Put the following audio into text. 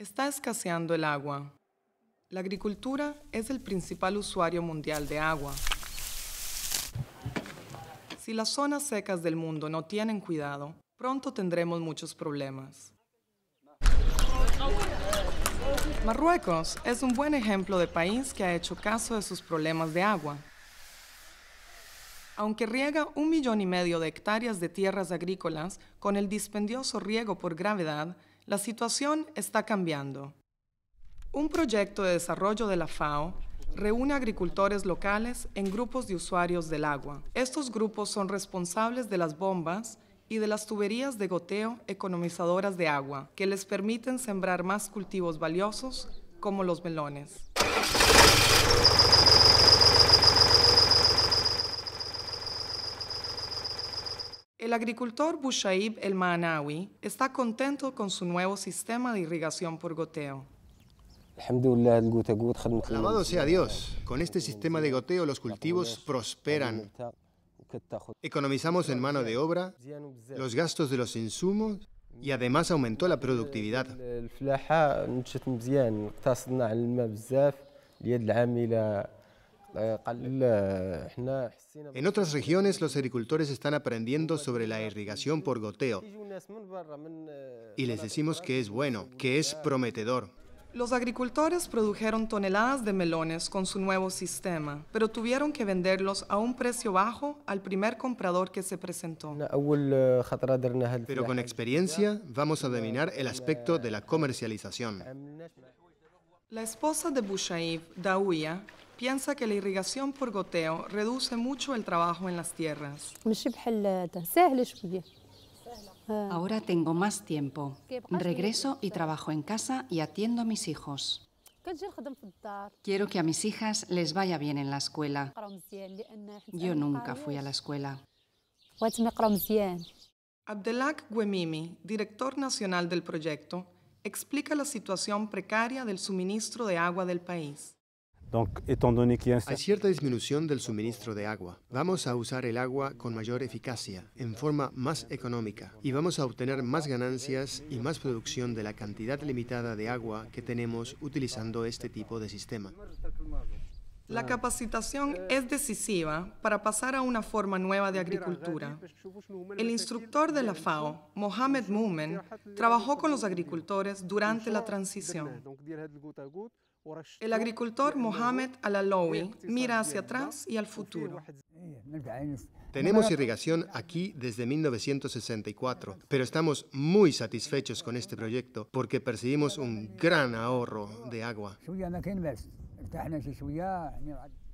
Está escaseando el agua. La agricultura es el principal usuario mundial de agua. Si las zonas secas del mundo no tienen cuidado, pronto tendremos muchos problemas. Marruecos es un buen ejemplo de país que ha hecho caso de sus problemas de agua. Aunque riega un millón y medio de hectáreas de tierras agrícolas con el dispendioso riego por gravedad, la situación está cambiando. Un proyecto de desarrollo de la FAO reúne agricultores locales en grupos de usuarios del agua. Estos grupos son responsables de las bombas y de las tuberías de goteo economizadoras de agua, que les permiten sembrar más cultivos valiosos como los melones. El agricultor Bushaib El Maanawi está contento con su nuevo sistema de irrigación por goteo. Alabado sea Dios, con este sistema de goteo los cultivos prosperan. Economizamos en mano de obra, los gastos de los insumos y además aumentó la productividad. En otras regiones los agricultores están aprendiendo sobre la irrigación por goteo eh, y les decimos que es bueno, que es prometedor. Los agricultores produjeron toneladas de melones con su nuevo sistema, pero tuvieron que venderlos a un precio bajo al primer comprador que se presentó. Eh, pero con experiencia vamos a dominar el aspecto de la comercialización. La esposa de Bushaib, Dawiya, piensa que la irrigación por goteo reduce mucho el trabajo en las tierras. Ahora tengo más tiempo. Regreso y trabajo en casa y atiendo a mis hijos. Quiero que a mis hijas les vaya bien en la escuela. Yo nunca fui a la escuela. Abdelak Guemimi, director nacional del proyecto, explica la situación precaria del suministro de agua del país. Hay cierta disminución del suministro de agua. Vamos a usar el agua con mayor eficacia, en forma más económica, y vamos a obtener más ganancias y más producción de la cantidad limitada de agua que tenemos utilizando este tipo de sistema. La capacitación es decisiva para pasar a una forma nueva de agricultura. El instructor de la FAO, Mohamed Moumen, trabajó con los agricultores durante la transición. El agricultor Mohamed Alalowi mira hacia atrás y al futuro. Tenemos irrigación aquí desde 1964, pero estamos muy satisfechos con este proyecto porque percibimos un gran ahorro de agua. ارتحنا شويه يعني